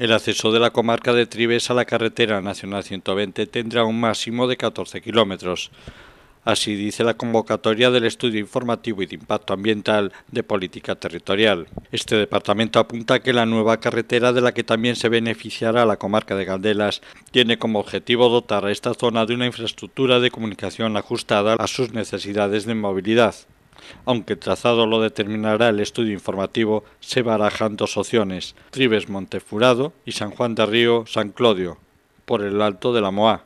El acceso de la comarca de Trives a la carretera nacional 120 tendrá un máximo de 14 kilómetros. Así dice la convocatoria del Estudio Informativo y de Impacto Ambiental de Política Territorial. Este departamento apunta que la nueva carretera, de la que también se beneficiará la comarca de Galdelas, tiene como objetivo dotar a esta zona de una infraestructura de comunicación ajustada a sus necesidades de movilidad. Aunque trazado lo determinará el estudio informativo, se barajan dos opciones, Tribes Montefurado y San Juan de Río San Clodio, por el alto de la Moa,